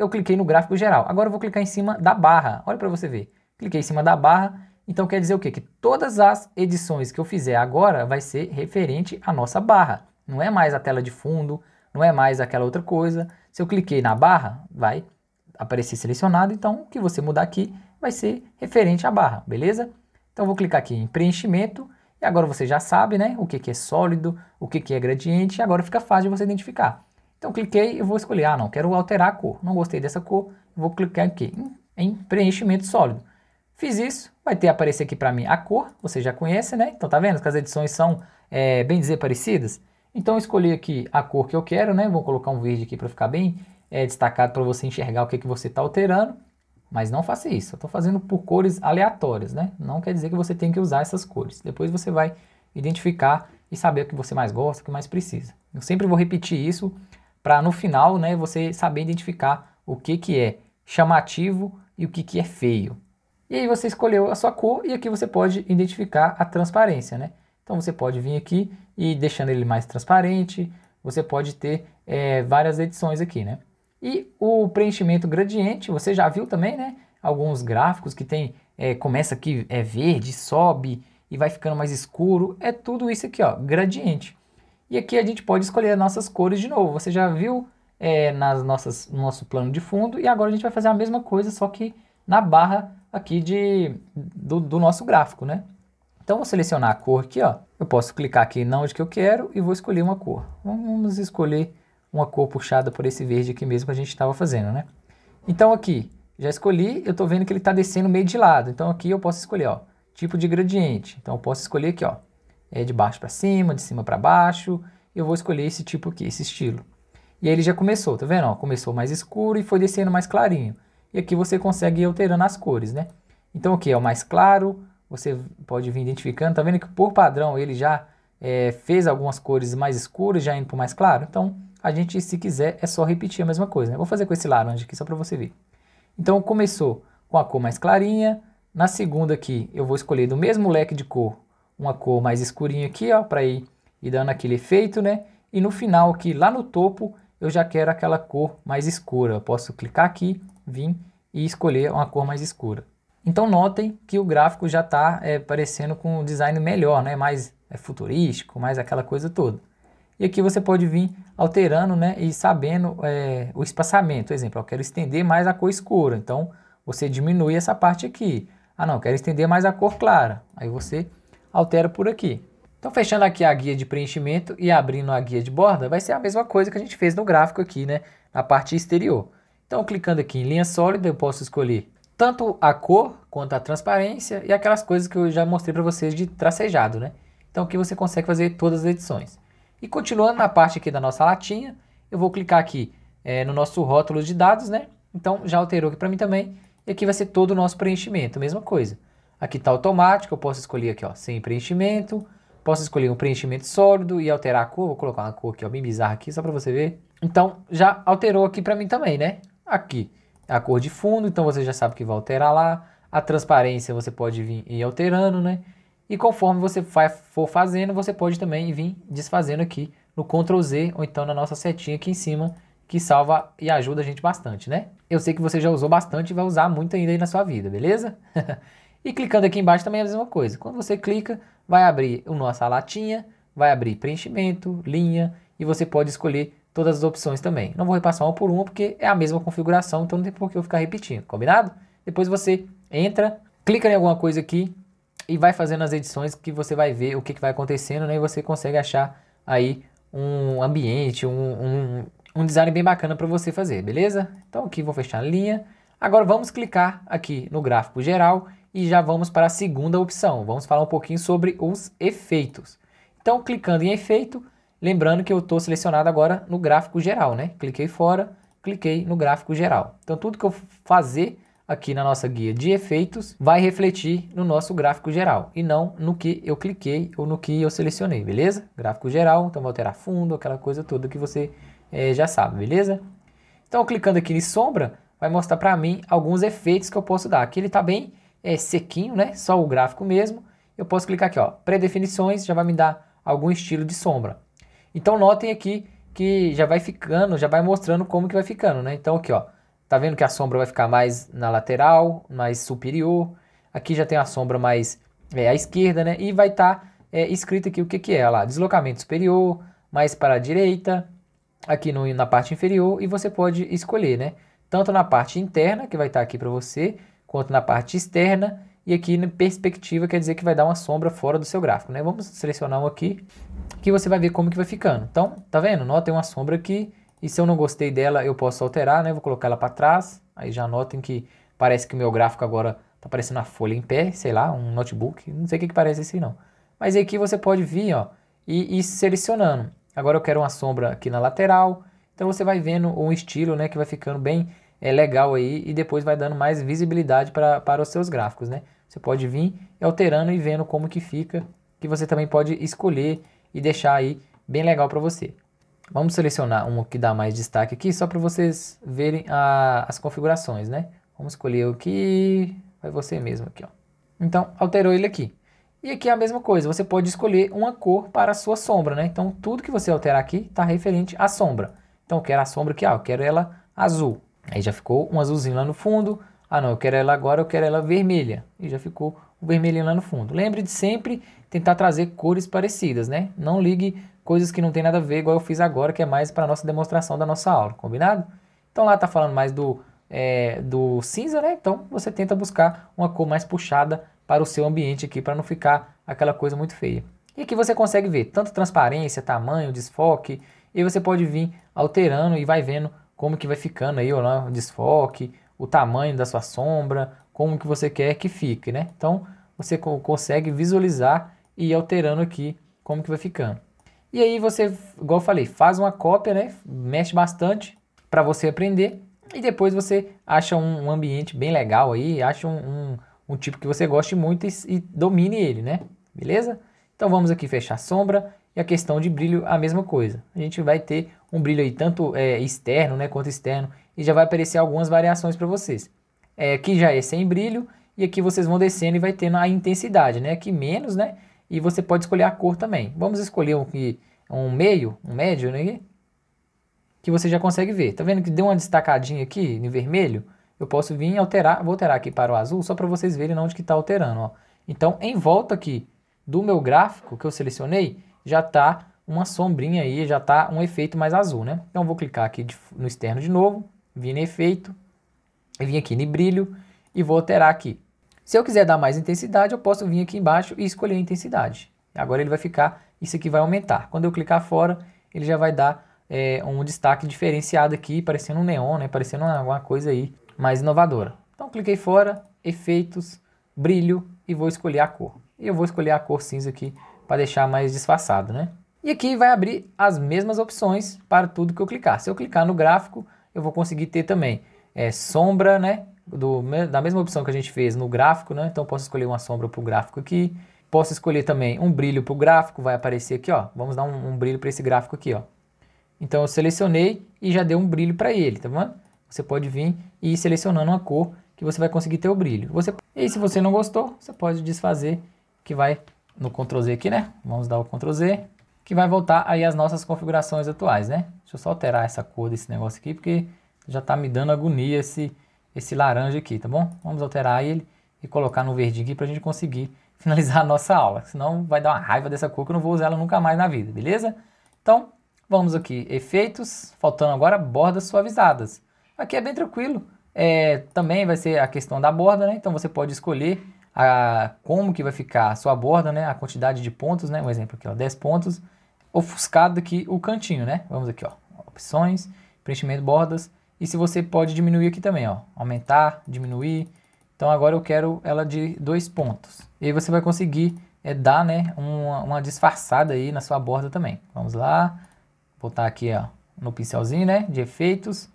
eu cliquei no gráfico geral. Agora eu vou clicar em cima da barra. Olha para você ver. Cliquei em cima da barra. Então quer dizer o quê? Que todas as edições que eu fizer agora vai ser referente à nossa barra. Não é mais a tela de fundo, não é mais aquela outra coisa. Se eu cliquei na barra, vai aparecer selecionado. Então o que você mudar aqui vai ser referente à barra, beleza? Então vou clicar aqui em preenchimento. E agora você já sabe né, o que, que é sólido, o que, que é gradiente. E agora fica fácil de você identificar. Então cliquei e vou escolher, ah não, quero alterar a cor, não gostei dessa cor, vou clicar aqui em preenchimento sólido. Fiz isso, vai ter aparecer aqui para mim a cor, você já conhece, né? Então tá vendo que as edições são, é, bem dizer, parecidas? Então escolhi aqui a cor que eu quero, né? Vou colocar um verde aqui para ficar bem é, destacado para você enxergar o que, que você está alterando. Mas não faça isso, eu estou fazendo por cores aleatórias, né? Não quer dizer que você tem que usar essas cores. Depois você vai identificar e saber o que você mais gosta, o que mais precisa. Eu sempre vou repetir isso para no final, né, você saber identificar o que, que é chamativo e o que, que é feio. E aí você escolheu a sua cor e aqui você pode identificar a transparência, né? Então você pode vir aqui e deixando ele mais transparente, você pode ter é, várias edições aqui, né? E o preenchimento gradiente, você já viu também, né? Alguns gráficos que tem, é, começa aqui é verde, sobe e vai ficando mais escuro, é tudo isso aqui, ó, gradiente. E aqui a gente pode escolher as nossas cores de novo. Você já viu é, nas nossas, no nosso plano de fundo e agora a gente vai fazer a mesma coisa, só que na barra aqui de, do, do nosso gráfico, né? Então vou selecionar a cor aqui, ó. Eu posso clicar aqui na onde que eu quero e vou escolher uma cor. Vamos escolher uma cor puxada por esse verde aqui mesmo que a gente estava fazendo, né? Então aqui, já escolhi, eu estou vendo que ele está descendo meio de lado. Então aqui eu posso escolher, ó, tipo de gradiente. Então eu posso escolher aqui, ó, é, de baixo para cima, de cima para baixo. Eu vou escolher esse tipo aqui, esse estilo. E aí ele já começou, tá vendo? Ó, começou mais escuro e foi descendo mais clarinho. E aqui você consegue ir alterando as cores, né? Então aqui é o mais claro, você pode vir identificando. Tá vendo que por padrão ele já é, fez algumas cores mais escuras, já indo para o mais claro? Então a gente, se quiser, é só repetir a mesma coisa. Né? Vou fazer com esse laranja aqui só para você ver. Então começou com a cor mais clarinha. Na segunda aqui eu vou escolher do mesmo leque de cor uma cor mais escurinha aqui, ó, para ir, ir dando aquele efeito, né? E no final aqui, lá no topo, eu já quero aquela cor mais escura. Eu posso clicar aqui, vir e escolher uma cor mais escura. Então notem que o gráfico já está é, parecendo com um design melhor, né? mais é, futurístico, mais aquela coisa toda. E aqui você pode vir alterando né? e sabendo é, o espaçamento. Por exemplo, eu quero estender mais a cor escura, então você diminui essa parte aqui. Ah não, quero estender mais a cor clara. Aí você altero por aqui. Então, fechando aqui a guia de preenchimento e abrindo a guia de borda, vai ser a mesma coisa que a gente fez no gráfico aqui, né? Na parte exterior. Então, clicando aqui em linha sólida, eu posso escolher tanto a cor quanto a transparência e aquelas coisas que eu já mostrei para vocês de tracejado, né? Então, aqui você consegue fazer todas as edições. E continuando na parte aqui da nossa latinha, eu vou clicar aqui é, no nosso rótulo de dados, né? Então, já alterou aqui para mim também. E aqui vai ser todo o nosso preenchimento, mesma coisa. Aqui está automático, eu posso escolher aqui, ó, sem preenchimento. Posso escolher um preenchimento sólido e alterar a cor. Vou colocar uma cor aqui, ó, bem bizarra aqui, só para você ver. Então, já alterou aqui para mim também, né? Aqui, é a cor de fundo, então você já sabe que vai alterar lá. A transparência você pode vir e alterando, né? E conforme você for fazendo, você pode também vir desfazendo aqui no Ctrl Z ou então na nossa setinha aqui em cima, que salva e ajuda a gente bastante, né? Eu sei que você já usou bastante e vai usar muito ainda aí na sua vida, beleza? E clicando aqui embaixo também é a mesma coisa. Quando você clica, vai abrir a nossa latinha, vai abrir preenchimento, linha e você pode escolher todas as opções também. Não vou repassar uma por uma porque é a mesma configuração, então não tem por que eu ficar repetindo, combinado? Depois você entra, clica em alguma coisa aqui e vai fazendo as edições que você vai ver o que, que vai acontecendo né? e você consegue achar aí um ambiente, um, um, um design bem bacana para você fazer, beleza? Então aqui vou fechar a linha. Agora vamos clicar aqui no gráfico geral e já vamos para a segunda opção. Vamos falar um pouquinho sobre os efeitos. Então, clicando em efeito, lembrando que eu estou selecionado agora no gráfico geral, né? Cliquei fora, cliquei no gráfico geral. Então, tudo que eu fazer aqui na nossa guia de efeitos vai refletir no nosso gráfico geral e não no que eu cliquei ou no que eu selecionei, beleza? Gráfico geral, então vou alterar fundo, aquela coisa toda que você é, já sabe, beleza? Então, clicando aqui em sombra, vai mostrar para mim alguns efeitos que eu posso dar. Aqui ele está bem é, sequinho, né? Só o gráfico mesmo. Eu posso clicar aqui, ó, pré-definições, já vai me dar algum estilo de sombra. Então notem aqui que já vai ficando, já vai mostrando como que vai ficando, né? Então aqui, ó, tá vendo que a sombra vai ficar mais na lateral, mais superior. Aqui já tem a sombra mais é, à esquerda, né? E vai estar tá, é, escrito aqui o que que é, lá, deslocamento superior, mais para a direita, aqui no, na parte inferior e você pode escolher, né? Tanto na parte interna, que vai estar tá aqui para você, quanto na parte externa. E aqui na perspectiva quer dizer que vai dar uma sombra fora do seu gráfico, né? Vamos selecionar um aqui, que você vai ver como que vai ficando. Então, tá vendo? Notem uma sombra aqui, e se eu não gostei dela, eu posso alterar, né? Vou colocar ela para trás, aí já notem que parece que o meu gráfico agora tá parecendo uma folha em pé, sei lá, um notebook, não sei o que, que parece assim não. Mas aqui você pode vir, ó, e ir selecionando. Agora eu quero uma sombra aqui na lateral, então você vai vendo um estilo, né, que vai ficando bem é, legal aí e depois vai dando mais visibilidade pra, para os seus gráficos, né? Você pode vir alterando e vendo como que fica, que você também pode escolher e deixar aí bem legal para você. Vamos selecionar um que dá mais destaque aqui, só para vocês verem a, as configurações, né? Vamos escolher o que vai você mesmo aqui, ó. Então, alterou ele aqui. E aqui é a mesma coisa, você pode escolher uma cor para a sua sombra, né? Então, tudo que você alterar aqui está referente à sombra. Então, eu quero a sombra aqui, ó, ah, eu quero ela azul. Aí já ficou um azulzinho lá no fundo. Ah, não, eu quero ela agora, eu quero ela vermelha. E já ficou o vermelhinho lá no fundo. Lembre de sempre tentar trazer cores parecidas, né? Não ligue coisas que não tem nada a ver, igual eu fiz agora, que é mais para nossa demonstração da nossa aula, combinado? Então lá está falando mais do, é, do cinza, né? Então você tenta buscar uma cor mais puxada para o seu ambiente aqui, para não ficar aquela coisa muito feia. E aqui você consegue ver tanto transparência, tamanho, desfoque, e você pode vir alterando e vai vendo como que vai ficando aí o desfoque, o tamanho da sua sombra, como que você quer que fique, né? Então, você co consegue visualizar e ir alterando aqui como que vai ficando. E aí você, igual eu falei, faz uma cópia, né? Mexe bastante para você aprender e depois você acha um, um ambiente bem legal aí, acha um, um, um tipo que você goste muito e, e domine ele, né? Beleza? Então vamos aqui fechar a sombra e a questão de brilho, a mesma coisa. A gente vai ter um brilho aí tanto é, externo né, quanto externo e já vai aparecer algumas variações para vocês. É, aqui já é sem brilho e aqui vocês vão descendo e vai tendo a intensidade, né? Aqui menos, né? E você pode escolher a cor também. Vamos escolher um, um meio, um médio, né? Que você já consegue ver. Tá vendo que deu uma destacadinha aqui no vermelho? Eu posso vir e alterar, vou alterar aqui para o azul só para vocês verem onde que está alterando, ó. Então, em volta aqui do meu gráfico que eu selecionei, já está uma sombrinha aí, já está um efeito mais azul, né? Então vou clicar aqui no externo de novo, vim em efeito, vim aqui em brilho e vou alterar aqui. Se eu quiser dar mais intensidade, eu posso vir aqui embaixo e escolher a intensidade. Agora ele vai ficar, isso aqui vai aumentar. Quando eu clicar fora, ele já vai dar é, um destaque diferenciado aqui, parecendo um neon, né? Parecendo alguma coisa aí mais inovadora. Então cliquei fora, efeitos, brilho e vou escolher a cor. e Eu vou escolher a cor cinza aqui para deixar mais disfarçado, né? E aqui vai abrir as mesmas opções para tudo que eu clicar. Se eu clicar no gráfico, eu vou conseguir ter também é, sombra, né? Do, da mesma opção que a gente fez no gráfico, né? Então posso escolher uma sombra para o gráfico aqui. Posso escolher também um brilho para o gráfico, vai aparecer aqui, ó. Vamos dar um, um brilho para esse gráfico aqui, ó. Então eu selecionei e já deu um brilho para ele, tá vendo? Você pode vir e ir selecionando uma cor que você vai conseguir ter o brilho. Você... E se você não gostou, você pode desfazer que vai no Ctrl Z aqui, né? Vamos dar o Ctrl Z, que vai voltar aí as nossas configurações atuais, né? Deixa eu só alterar essa cor desse negócio aqui, porque já tá me dando agonia esse, esse laranja aqui, tá bom? Vamos alterar ele e colocar no verdinho aqui para a gente conseguir finalizar a nossa aula. Senão vai dar uma raiva dessa cor que eu não vou usar ela nunca mais na vida, beleza? Então, vamos aqui, efeitos, faltando agora bordas suavizadas. Aqui é bem tranquilo, é, também vai ser a questão da borda, né? Então você pode escolher a, como que vai ficar a sua borda, né? A quantidade de pontos, né? Um exemplo aqui, ó, 10 pontos, ofuscado aqui o cantinho, né? Vamos aqui, ó, opções, preenchimento bordas, e se você pode diminuir aqui também, ó, aumentar, diminuir. Então agora eu quero ela de dois pontos. E aí você vai conseguir é, dar, né, uma, uma disfarçada aí na sua borda também. Vamos lá, botar aqui, ó, no pincelzinho, né, de efeitos.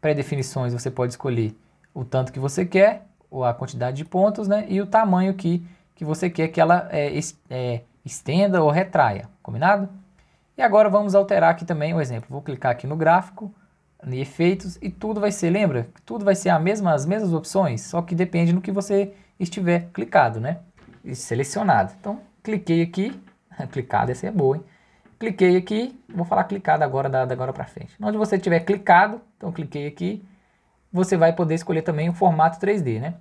Pré-definições você pode escolher o tanto que você quer a quantidade de pontos né, e o tamanho que, que você quer que ela é, é, estenda ou retraia, combinado? E agora vamos alterar aqui também o exemplo. Vou clicar aqui no gráfico, em efeitos e tudo vai ser, lembra? Tudo vai ser a mesma, as mesmas opções, só que depende no que você estiver clicado, né? E selecionado. Então, cliquei aqui, clicado, essa é boa, hein? Cliquei aqui, vou falar clicado agora, da, da agora para frente. Onde você tiver clicado, então cliquei aqui, você vai poder escolher também o formato 3D, né?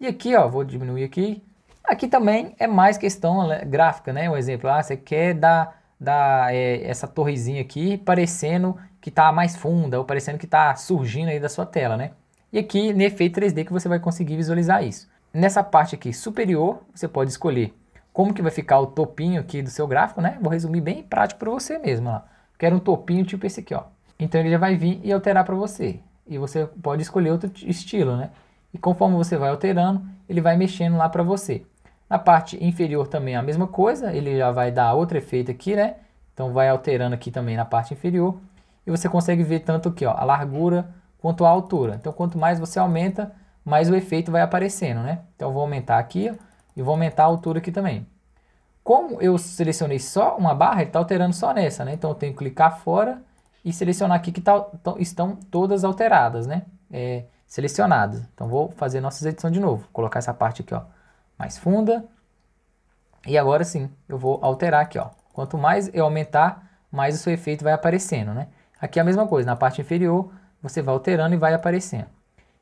E aqui, ó, vou diminuir aqui. Aqui também é mais questão né, gráfica, né? Um exemplo, ah, você quer dar, dar é, essa torrezinha aqui parecendo que está mais funda ou parecendo que está surgindo aí da sua tela, né? E aqui, no efeito 3D, que você vai conseguir visualizar isso. Nessa parte aqui superior, você pode escolher como que vai ficar o topinho aqui do seu gráfico, né? Vou resumir bem prático para você mesmo, ó. Quero um topinho tipo esse aqui, ó. Então ele já vai vir e alterar para você e você pode escolher outro estilo, né? E conforme você vai alterando, ele vai mexendo lá para você. Na parte inferior também a mesma coisa, ele já vai dar outro efeito aqui, né? Então vai alterando aqui também na parte inferior. E você consegue ver tanto aqui, ó, a largura quanto a altura. Então quanto mais você aumenta, mais o efeito vai aparecendo, né? Então vou aumentar aqui ó, e vou aumentar a altura aqui também. Como eu selecionei só uma barra, ele está alterando só nessa, né? Então eu tenho que clicar fora e selecionar aqui que tá, estão todas alteradas, né? É, selecionadas. Então vou fazer nossas edições de novo. Vou colocar essa parte aqui, ó, mais funda. E agora sim, eu vou alterar aqui, ó. Quanto mais eu aumentar, mais o seu efeito vai aparecendo, né? Aqui é a mesma coisa, na parte inferior você vai alterando e vai aparecendo.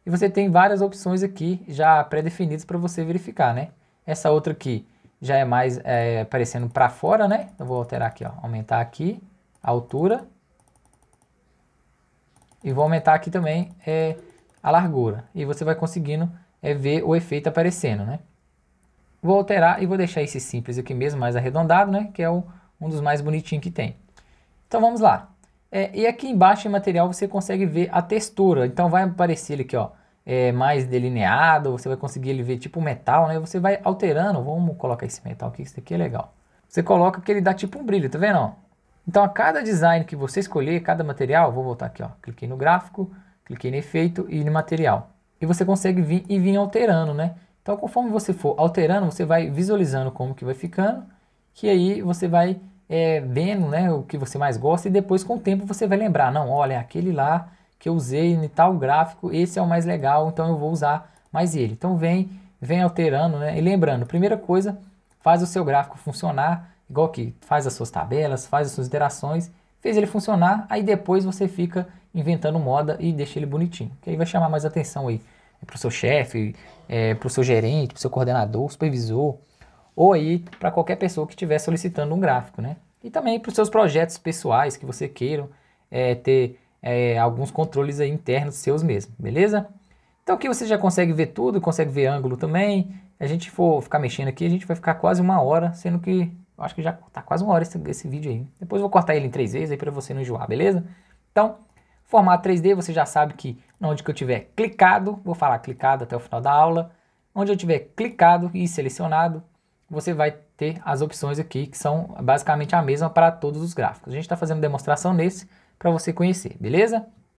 E você tem várias opções aqui já pré-definidas para você verificar, né? Essa outra aqui já é mais é, aparecendo para fora, né? Eu vou alterar aqui, ó, aumentar aqui a altura e vou aumentar aqui também é, a largura. E você vai conseguindo é, ver o efeito aparecendo, né? Vou alterar e vou deixar esse simples aqui mesmo, mais arredondado, né? Que é o, um dos mais bonitinhos que tem. Então vamos lá. É, e aqui embaixo em material você consegue ver a textura. Então vai aparecer ele aqui, ó. É, mais delineado, você vai conseguir ele ver tipo metal, né? Você vai alterando, vamos colocar esse metal aqui, isso aqui é legal. Você coloca que ele dá tipo um brilho, tá vendo? Então, a cada design que você escolher, cada material, vou voltar aqui, ó, cliquei no gráfico, cliquei no efeito e no material. E você consegue vir e vir alterando, né? Então, conforme você for alterando, você vai visualizando como que vai ficando, que aí você vai é, vendo né, o que você mais gosta e depois com o tempo você vai lembrar, não, olha, é aquele lá que eu usei em tal gráfico, esse é o mais legal, então eu vou usar mais ele. Então, vem, vem alterando, né? E lembrando, primeira coisa, faz o seu gráfico funcionar, igual que faz as suas tabelas, faz as suas interações, fez ele funcionar, aí depois você fica inventando moda e deixa ele bonitinho, que aí vai chamar mais atenção aí né, para o seu chefe, é, para o seu gerente, para o seu coordenador, supervisor, ou aí para qualquer pessoa que estiver solicitando um gráfico, né? E também para os seus projetos pessoais que você queira é, ter é, alguns controles internos seus mesmo, beleza? Então aqui você já consegue ver tudo, consegue ver ângulo também. A gente for ficar mexendo aqui, a gente vai ficar quase uma hora, sendo que eu acho que já tá quase uma hora esse, esse vídeo aí. Depois eu vou cortar ele em três vezes aí para você não enjoar, beleza? Então, formato 3D, você já sabe que onde que eu tiver clicado, vou falar clicado até o final da aula, onde eu tiver clicado e selecionado, você vai ter as opções aqui que são basicamente a mesma para todos os gráficos. A gente está fazendo demonstração nesse para você conhecer, beleza?